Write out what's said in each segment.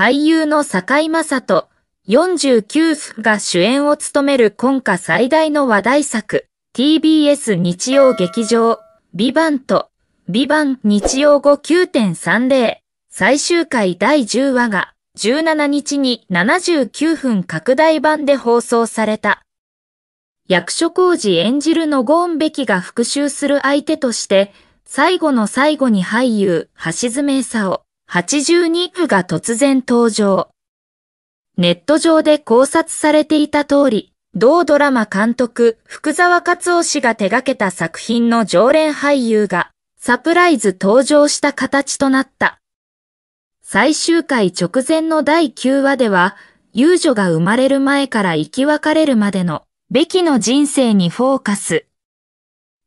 俳優の坂井正人、49府が主演を務める今夏最大の話題作、TBS 日曜劇場、ビバンと、ビバン日曜後9.30、最終回第10話が、17日に79分拡大版で放送された。役所広司演じるのゴーンべきが復讐する相手として、最後の最後に俳優、橋爪沙を、82区が突然登場。ネット上で考察されていた通り、同ドラマ監督、福沢克夫氏が手掛けた作品の常連俳優が、サプライズ登場した形となった。最終回直前の第9話では、遊女が生まれる前から生き別れるまでの、べきの人生にフォーカス。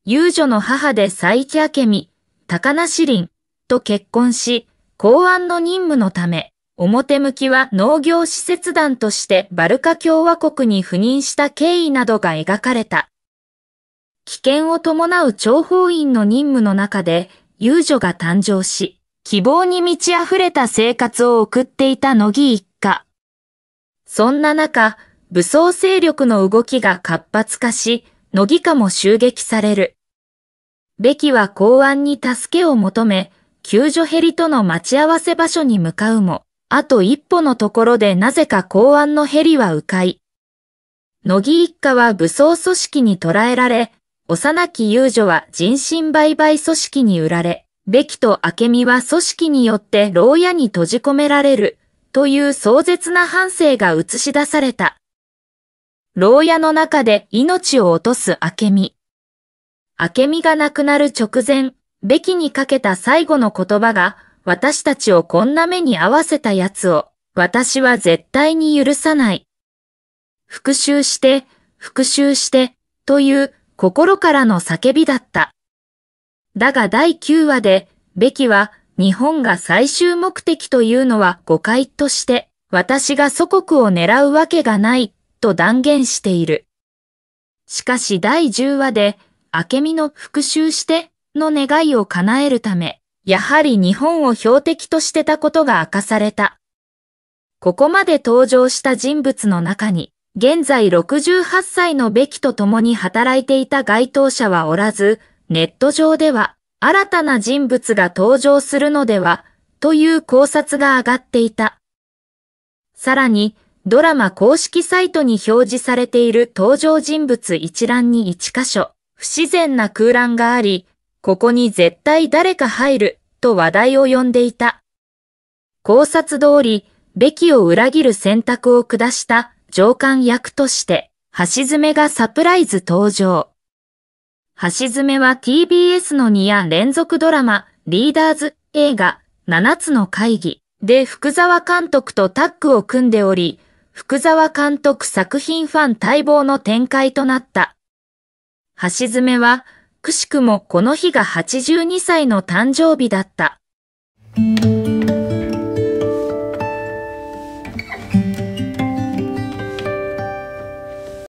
遊女の母で佐伯明美、高梨林と結婚し、公安の任務のため、表向きは農業施設団としてバルカ共和国に赴任した経緯などが描かれた。危険を伴う諜報員の任務の中で、遊女が誕生し、希望に満ち溢れた生活を送っていた乃木一家。そんな中、武装勢力の動きが活発化し、乃木家も襲撃される。べきは公安に助けを求め、救助ヘリとの待ち合わせ場所に向かうも、あと一歩のところでなぜか公安のヘリは迂回。乃木一家は武装組織に捕らえられ、幼き遊女は人身売買組織に売られ、べきと明美は組織によって牢屋に閉じ込められる、という壮絶な反省が映し出された。牢屋の中で命を落とす明美。明美が亡くなる直前、べきにかけた最後の言葉が、私たちをこんな目に合わせた奴を、私は絶対に許さない。復讐して、復讐して、という心からの叫びだった。だが第9話で、べきは日本が最終目的というのは誤解として、私が祖国を狙うわけがない、と断言している。しかし第10話で、明美の復讐しての願いを叶えるため、やはり日本を標的としてたことが明かされた。ここまで登場した人物の中に、現在68歳のべきと共に働いていた該当者はおらず、ネット上では新たな人物が登場するのでは、という考察が上がっていた。さらに、ドラマ公式サイトに表示されている登場人物一覧に1箇所、不自然な空欄があり、ここに絶対誰か入ると話題を呼んでいた。考察通り、べきを裏切る選択を下した上官役として、橋爪がサプライズ登場。橋爪は TBS の2夜連続ドラマ、リーダーズ映画、7つの会議で福沢監督とタッグを組んでおり、福沢監督作品ファン待望の展開となった。橋爪は、くしくもこの日が82歳の誕生日だった。